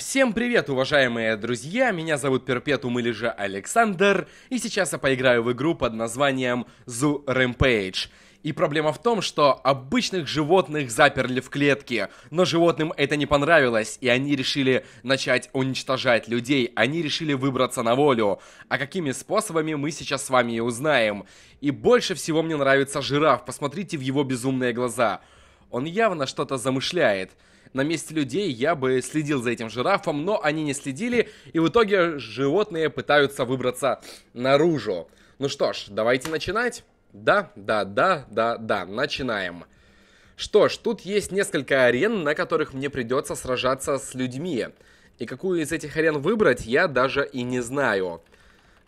Всем привет, уважаемые друзья! Меня зовут Перпетум или же Александр, и сейчас я поиграю в игру под названием Zoo Rampage. И проблема в том, что обычных животных заперли в клетке, но животным это не понравилось, и они решили начать уничтожать людей, они решили выбраться на волю. А какими способами мы сейчас с вами и узнаем. И больше всего мне нравится жираф, посмотрите в его безумные глаза. Он явно что-то замышляет. На месте людей я бы следил за этим жирафом, но они не следили, и в итоге животные пытаются выбраться наружу. Ну что ж, давайте начинать. Да, да, да, да, да, начинаем. Что ж, тут есть несколько арен, на которых мне придется сражаться с людьми. И какую из этих арен выбрать, я даже и не знаю.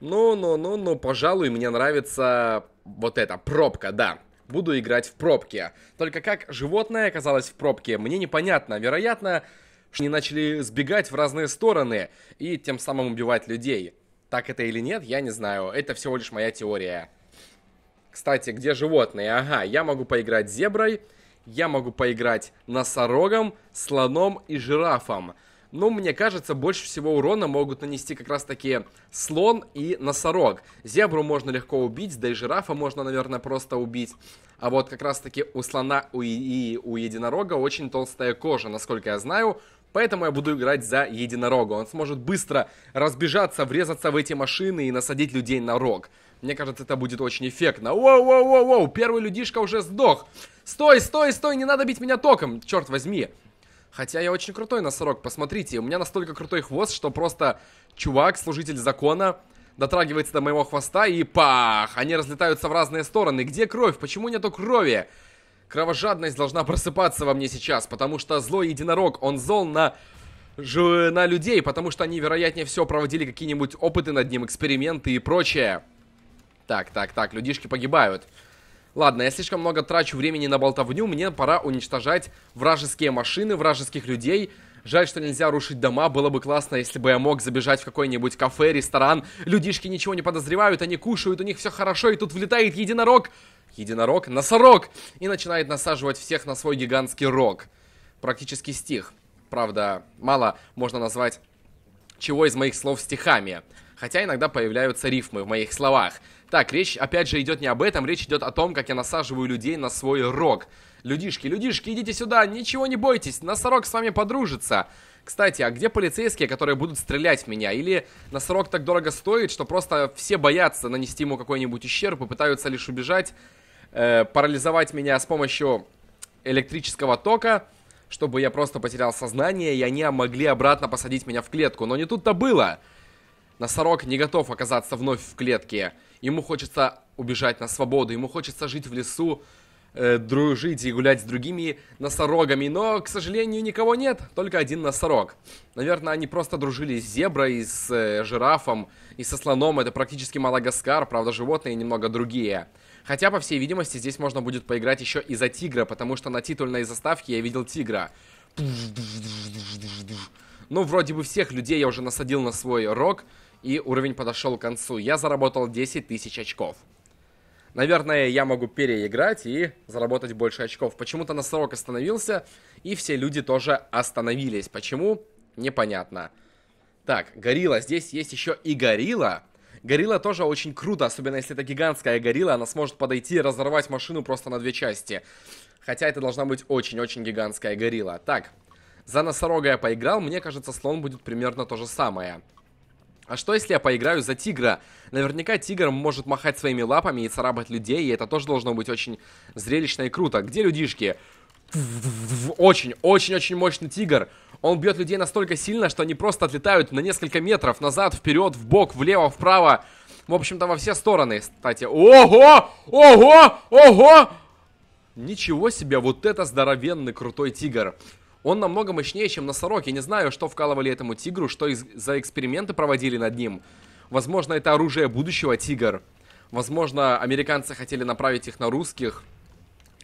Ну, ну, ну, ну, пожалуй, мне нравится вот эта пробка, да буду играть в пробке. Только как животное оказалось в пробке, мне непонятно. Вероятно, что они начали сбегать в разные стороны и тем самым убивать людей. Так это или нет, я не знаю. Это всего лишь моя теория. Кстати, где животные? Ага, я могу поиграть зеброй, я могу поиграть носорогом, слоном и жирафом. Ну, мне кажется, больше всего урона могут нанести как раз таки слон и носорог. Зебру можно легко убить, да и жирафа можно, наверное, просто убить. А вот как раз таки у слона и у единорога очень толстая кожа, насколько я знаю. Поэтому я буду играть за единорога. Он сможет быстро разбежаться, врезаться в эти машины и насадить людей на рог. Мне кажется, это будет очень эффектно. Воу-воу-воу-воу, первый людишка уже сдох. Стой, стой, стой, не надо бить меня током, черт возьми. Хотя я очень крутой носорог, посмотрите, у меня настолько крутой хвост, что просто чувак, служитель закона, дотрагивается до моего хвоста и пах! Они разлетаются в разные стороны. Где кровь? Почему нету крови? Кровожадность должна просыпаться во мне сейчас, потому что злой единорог, он зол на... Ж... на людей, потому что они, вероятнее всего, проводили какие-нибудь опыты над ним, эксперименты и прочее. Так, так, так, людишки погибают. Ладно, я слишком много трачу времени на болтовню, мне пора уничтожать вражеские машины, вражеских людей. Жаль, что нельзя рушить дома, было бы классно, если бы я мог забежать в какой-нибудь кафе, ресторан. Людишки ничего не подозревают, они кушают, у них все хорошо, и тут влетает единорог. Единорог? Носорог! И начинает насаживать всех на свой гигантский рог. Практически стих. Правда, мало можно назвать чего из моих слов стихами хотя иногда появляются рифмы в моих словах. Так, речь опять же идет не об этом, речь идет о том, как я насаживаю людей на свой рог. Людишки, людишки, идите сюда, ничего не бойтесь, носорог с вами подружится. Кстати, а где полицейские, которые будут стрелять в меня? Или носорог так дорого стоит, что просто все боятся нанести ему какой-нибудь ущерб и пытаются лишь убежать, э, парализовать меня с помощью электрического тока, чтобы я просто потерял сознание, и они могли обратно посадить меня в клетку. Но не тут-то было. Носорог не готов оказаться вновь в клетке. Ему хочется убежать на свободу, ему хочется жить в лесу, э, дружить и гулять с другими носорогами. Но, к сожалению, никого нет, только один носорог. Наверное, они просто дружили с зеброй, с э, жирафом и со слоном. Это практически Малагаскар, правда, животные немного другие. Хотя, по всей видимости, здесь можно будет поиграть еще и за тигра, потому что на титульной заставке я видел тигра. Ну, вроде бы всех людей я уже насадил на свой рог, и уровень подошел к концу. Я заработал 10 тысяч очков. Наверное, я могу переиграть и заработать больше очков. Почему-то на срок остановился, и все люди тоже остановились. Почему? Непонятно. Так, горилла. Здесь есть еще и горилла. Горилла тоже очень круто, особенно если это гигантская горилла. Она сможет подойти и разорвать машину просто на две части. Хотя это должна быть очень-очень гигантская горилла. Так, за носорога я поиграл, мне кажется, слон будет примерно то же самое. А что если я поиграю за тигра? Наверняка тигр может махать своими лапами и царапать людей, и это тоже должно быть очень зрелищно и круто. Где людишки? Очень-очень-очень мощный тигр. Он бьет людей настолько сильно, что они просто отлетают на несколько метров назад, вперед, в бок, влево, вправо. В общем-то, во все стороны, кстати. Ого! Ого! Ого! Ничего себе, вот это здоровенный крутой тигр он намного мощнее, чем носорог. Я не знаю, что вкалывали этому тигру, что из за эксперименты проводили над ним. Возможно, это оружие будущего тигр. Возможно, американцы хотели направить их на русских,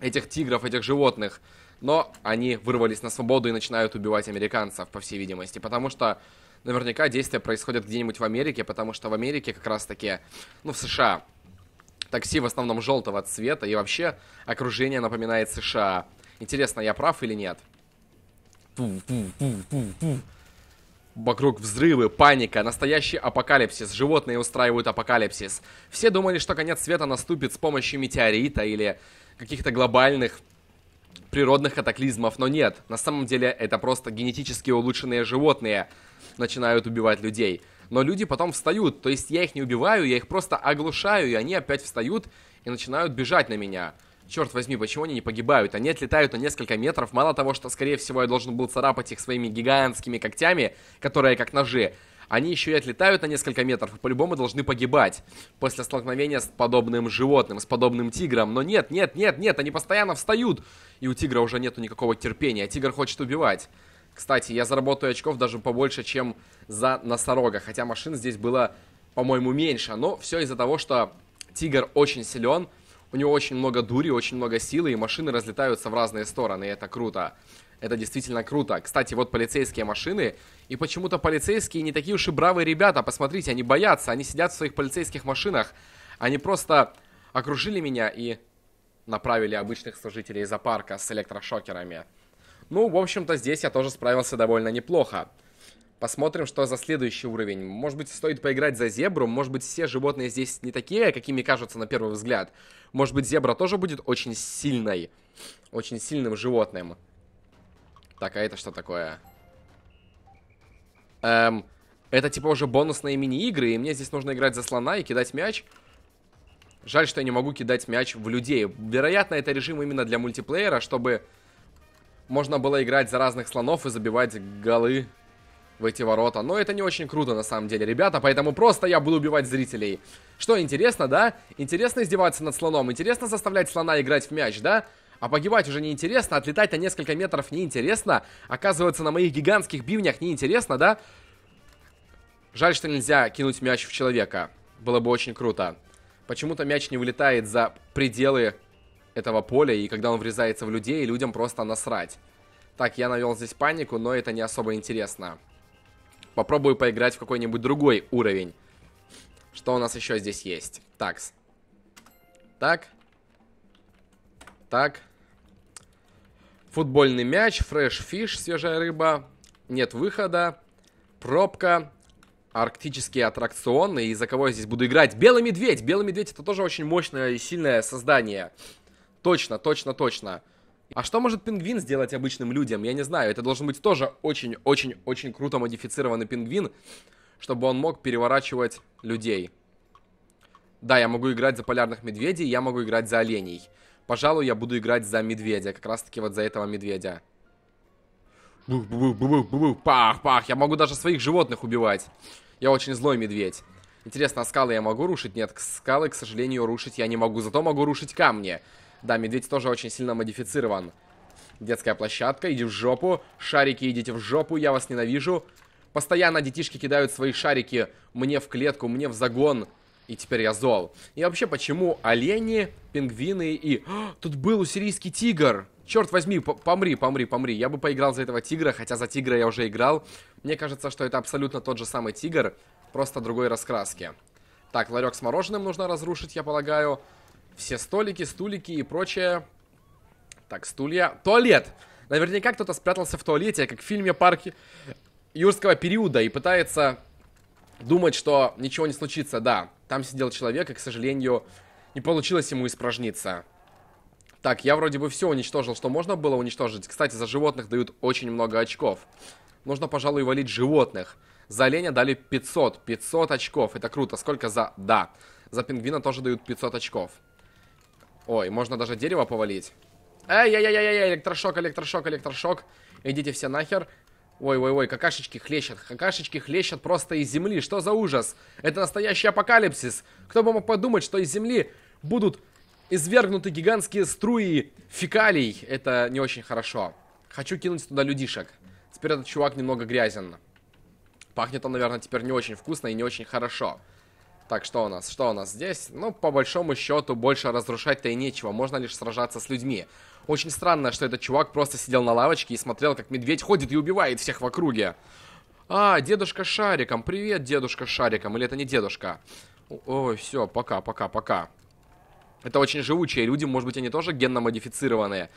этих тигров, этих животных. Но они вырвались на свободу и начинают убивать американцев, по всей видимости. Потому что наверняка действия происходят где-нибудь в Америке, потому что в Америке как раз-таки, ну, в США, такси в основном желтого цвета, и вообще окружение напоминает США. Интересно, я прав или нет? Вокруг взрывы, паника, настоящий апокалипсис, животные устраивают апокалипсис. Все думали, что конец света наступит с помощью метеорита или каких-то глобальных природных катаклизмов, но нет. На самом деле это просто генетически улучшенные животные начинают убивать людей. Но люди потом встают, то есть я их не убиваю, я их просто оглушаю, и они опять встают и начинают бежать на меня черт возьми, почему они не погибают? Они отлетают на несколько метров. Мало того, что, скорее всего, я должен был царапать их своими гигантскими когтями, которые как ножи, они еще и отлетают на несколько метров и по-любому должны погибать после столкновения с подобным животным, с подобным тигром. Но нет, нет, нет, нет, они постоянно встают, и у тигра уже нету никакого терпения, тигр хочет убивать. Кстати, я заработаю очков даже побольше, чем за носорога, хотя машин здесь было, по-моему, меньше, но все из-за того, что тигр очень силен, у него очень много дури, очень много силы, и машины разлетаются в разные стороны, и это круто. Это действительно круто. Кстати, вот полицейские машины, и почему-то полицейские не такие уж и бравые ребята, посмотрите, они боятся, они сидят в своих полицейских машинах, они просто окружили меня и направили обычных служителей зоопарка с электрошокерами. Ну, в общем-то, здесь я тоже справился довольно неплохо. Посмотрим, что за следующий уровень. Может быть, стоит поиграть за зебру. Может быть, все животные здесь не такие, какими кажутся на первый взгляд. Может быть, зебра тоже будет очень сильной. Очень сильным животным. Так, а это что такое? Эм, это типа уже бонусные мини-игры, и мне здесь нужно играть за слона и кидать мяч. Жаль, что я не могу кидать мяч в людей. Вероятно, это режим именно для мультиплеера, чтобы можно было играть за разных слонов и забивать голы в эти ворота. Но это не очень круто на самом деле, ребята, поэтому просто я буду убивать зрителей. Что, интересно, да? Интересно издеваться над слоном, интересно заставлять слона играть в мяч, да? А погибать уже неинтересно, отлетать на несколько метров неинтересно, оказываться на моих гигантских бивнях неинтересно, да? Жаль, что нельзя кинуть мяч в человека. Было бы очень круто. Почему-то мяч не вылетает за пределы этого поля, и когда он врезается в людей, людям просто насрать. Так, я навел здесь панику, но это не особо интересно попробую поиграть в какой-нибудь другой уровень. Что у нас еще здесь есть? Такс. Так. Так. Футбольный мяч, фреш-фиш, свежая рыба. Нет выхода. Пробка. Арктические аттракционы. И за кого я здесь буду играть? Белый медведь. Белый медведь это тоже очень мощное и сильное создание. Точно, точно, точно. Точно. А что может пингвин сделать обычным людям? Я не знаю, это должен быть тоже очень-очень-очень круто модифицированный пингвин, чтобы он мог переворачивать людей. Да, я могу играть за полярных медведей, я могу играть за оленей. Пожалуй, я буду играть за медведя, как раз таки вот за этого медведя. Пах-пах, я могу даже своих животных убивать. Я очень злой медведь. Интересно, а скалы я могу рушить? Нет, скалы, к сожалению, рушить я не могу, зато могу рушить камни. Камни. Да, медведь тоже очень сильно модифицирован. Детская площадка, иди в жопу. Шарики, идите в жопу, я вас ненавижу. Постоянно детишки кидают свои шарики мне в клетку, мне в загон. И теперь я зол. И вообще, почему олени, пингвины и... О, «А, тут был уссирийский тигр! Черт возьми, помри, помри, помри. Я бы поиграл за этого тигра, хотя за тигра я уже играл. Мне кажется, что это абсолютно тот же самый тигр, просто другой раскраски. Так, ларек с мороженым нужно разрушить, я полагаю. Все столики, стулики и прочее. Так, стулья. Туалет! Наверняка кто-то спрятался в туалете, как в фильме «Парки юрского периода» и пытается думать, что ничего не случится. Да, там сидел человек, и, к сожалению, не получилось ему испражниться. Так, я вроде бы все уничтожил, что можно было уничтожить. Кстати, за животных дают очень много очков. Нужно, пожалуй, валить животных. За оленя дали 500. 500 очков. Это круто. Сколько за... Да. За пингвина тоже дают 500 очков. Ой, можно даже дерево повалить. Эй-яй-яй-яй, электрошок, электрошок, электрошок. Идите все нахер. Ой-ой-ой, какашечки хлещат, какашечки хлещат просто из земли. Что за ужас? Это настоящий апокалипсис. Кто бы мог подумать, что из земли будут извергнуты гигантские струи фекалий. Это не очень хорошо. Хочу кинуть туда людишек. Теперь этот чувак немного грязен. Пахнет он, наверное, теперь не очень вкусно и не очень хорошо. Хорошо. Так, что у нас? Что у нас здесь? Ну, по большому счету, больше разрушать-то и нечего. Можно лишь сражаться с людьми. Очень странно, что этот чувак просто сидел на лавочке и смотрел, как медведь ходит и убивает всех в округе. А, дедушка Шариком. Привет, дедушка Шариком. Или это не дедушка? Ой, все, пока, пока, пока. Это очень живучие люди, может быть, они тоже генно модифицированные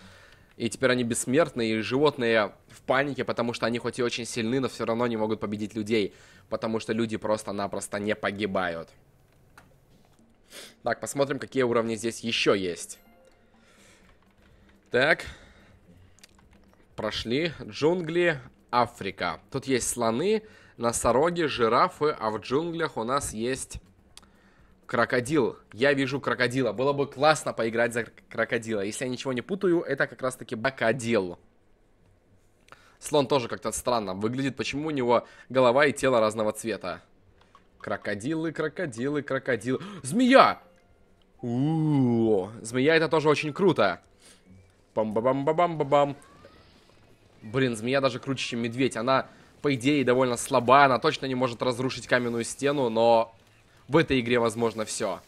и теперь они бессмертные, и животные в панике, потому что они хоть и очень сильны, но все равно не могут победить людей, потому что люди просто-напросто не погибают. Так, посмотрим, какие уровни здесь еще есть. Так. Прошли. Джунгли, Африка. Тут есть слоны, носороги, жирафы, а в джунглях у нас есть Крокодил. Я вижу крокодила. Было бы классно поиграть за крокодила. Если я ничего не путаю, это как раз таки крокодил. Слон тоже как-то странно выглядит. Почему у него голова и тело разного цвета? Крокодилы, крокодилы, крокодил. Змея! Ууу, Змея это тоже очень круто. Бам-бам-бам-бам-бам. Блин, змея даже круче, чем медведь. Она, по идее, довольно слаба. Она точно не может разрушить каменную стену, но в этой игре возможно все.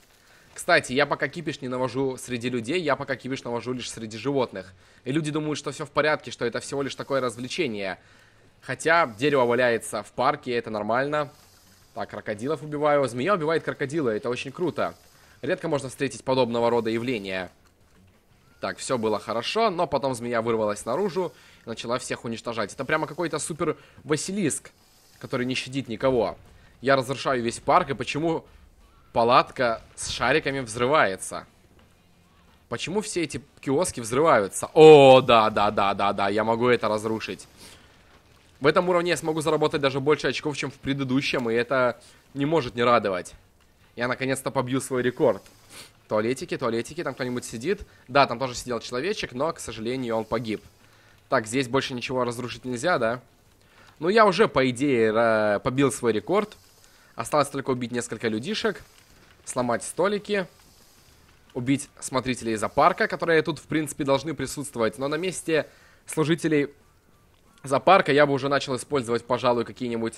Кстати, я пока кипиш не навожу среди людей, я пока кипиш навожу лишь среди животных. И люди думают, что все в порядке, что это всего лишь такое развлечение. Хотя дерево валяется в парке, это нормально. Так, крокодилов убиваю. Змея убивает крокодила, это очень круто. Редко можно встретить подобного рода явления. Так, все было хорошо, но потом змея вырвалась наружу и начала всех уничтожать. Это прямо какой-то супер Василиск, который не щадит никого я разрушаю весь парк, и почему палатка с шариками взрывается? Почему все эти киоски взрываются? О, да, да, да, да, да, я могу это разрушить. В этом уровне я смогу заработать даже больше очков, чем в предыдущем, и это не может не радовать. Я наконец-то побью свой рекорд. Туалетики, туалетики, там кто-нибудь сидит. Да, там тоже сидел человечек, но, к сожалению, он погиб. Так, здесь больше ничего разрушить нельзя, да? Ну, я уже, по идее, побил свой рекорд. Осталось только убить несколько людишек, сломать столики, убить смотрителей зоопарка, которые тут, в принципе, должны присутствовать. Но на месте служителей зоопарка я бы уже начал использовать, пожалуй, какие-нибудь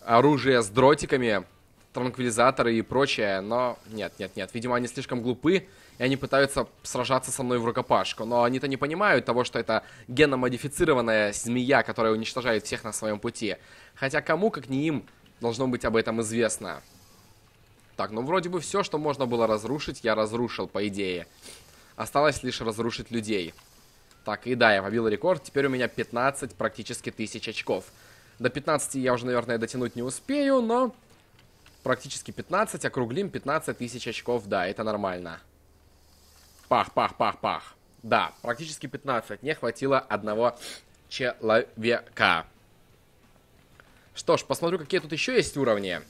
оружия с дротиками, транквилизаторы и прочее. Но нет, нет, нет. Видимо, они слишком глупы, и они пытаются сражаться со мной в рукопашку. Но они-то не понимают того, что это геномодифицированная змея, которая уничтожает всех на своем пути. Хотя кому, как не им, должно быть об этом известно. Так, ну вроде бы все, что можно было разрушить, я разрушил, по идее. Осталось лишь разрушить людей. Так, и да, я побил рекорд. Теперь у меня 15 практически тысяч очков. До 15 я уже, наверное, дотянуть не успею, но... Практически 15, округлим 15 тысяч очков, да, это нормально. Пах, пах, пах, пах. Да, практически 15. Не хватило одного человека. Что ж, посмотрю, какие тут еще есть уровни.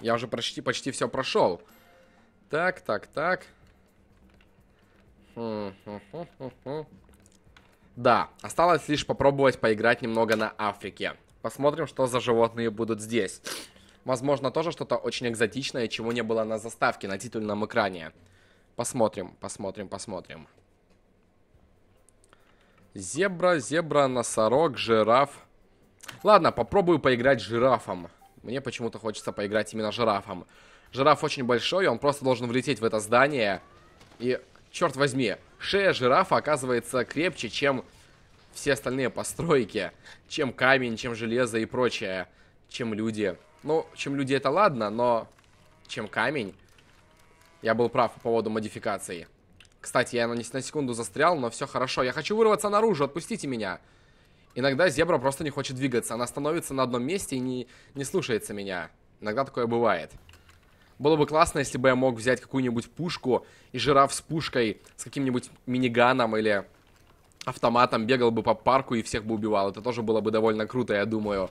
Я уже почти, почти все прошел. Так, так, так. Хм, хм, хм, да, осталось лишь попробовать поиграть немного на Африке. Посмотрим, что за животные будут здесь. Возможно, тоже что-то очень экзотичное, чего не было на заставке, на титульном экране. Посмотрим, посмотрим, посмотрим. Зебра, зебра, носорог, жираф, Ладно, попробую поиграть жирафом. Мне почему-то хочется поиграть именно жирафом. Жираф очень большой, он просто должен влететь в это здание. И, черт возьми, шея жирафа оказывается крепче, чем все остальные постройки. Чем камень, чем железо и прочее. Чем люди. Ну, чем люди это ладно, но чем камень. Я был прав по поводу модификации. Кстати, я на, на секунду застрял, но все хорошо. Я хочу вырваться наружу, отпустите меня. Меня. Иногда зебра просто не хочет двигаться. Она становится на одном месте и не, не слушается меня. Иногда такое бывает. Было бы классно, если бы я мог взять какую-нибудь пушку, и жираф с пушкой, с каким-нибудь миниганом или автоматом бегал бы по парку и всех бы убивал. Это тоже было бы довольно круто, я думаю.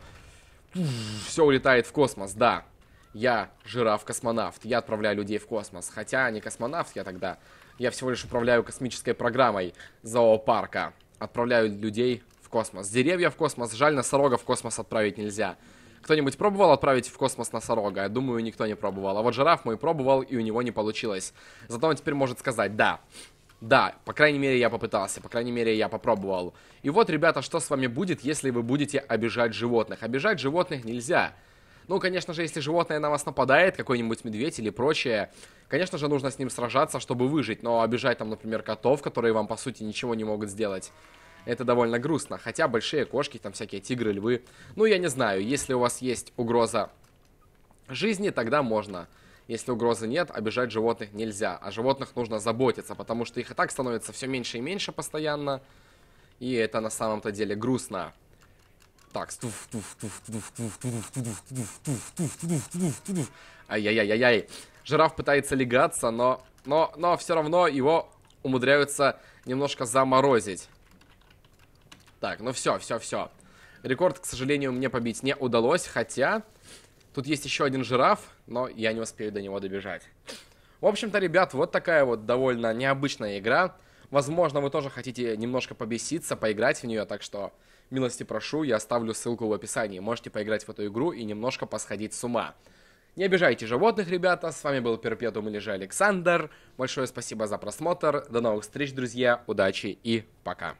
Все улетает в космос, да. Я жираф-космонавт, я отправляю людей в космос. Хотя не космонавт я тогда, я всего лишь управляю космической программой зоопарка. Отправляю людей в космос, деревья в космос, жаль, носорога в космос отправить нельзя. Кто-нибудь пробовал отправить в космос носорога? Я думаю, никто не пробовал. А вот жираф мой пробовал, и у него не получилось. Зато он теперь может сказать «да». Да, по крайней мере, я попытался, по крайней мере, я попробовал. И вот, ребята, что с вами будет, если вы будете обижать животных? Обижать животных нельзя. Ну, конечно же, если животное на вас нападает, какой-нибудь медведь или прочее, конечно же, нужно с ним сражаться, чтобы выжить, но обижать там, например, котов, которые вам, по сути, ничего не могут сделать, это довольно грустно. Хотя большие кошки, там всякие тигры, львы. Ну, я не знаю, если у вас есть угроза жизни, тогда можно. Если угрозы нет, обижать животных нельзя. О животных нужно заботиться, потому что их и так становится все меньше и меньше постоянно. И это на самом-то деле грустно. Так, ай-яй-яй-яй-яй. Жираф пытается легаться, но, но, но все равно его умудряются немножко заморозить. Так, ну все, все, все. Рекорд, к сожалению, мне побить не удалось, хотя... Тут есть еще один жираф, но я не успею до него добежать. В общем-то, ребят, вот такая вот довольно необычная игра. Возможно, вы тоже хотите немножко побеситься, поиграть в нее, так что милости прошу, я оставлю ссылку в описании. Можете поиграть в эту игру и немножко посходить с ума. Не обижайте животных, ребята. С вами был Перпетум или же Александр. Большое спасибо за просмотр. До новых встреч, друзья. Удачи и пока.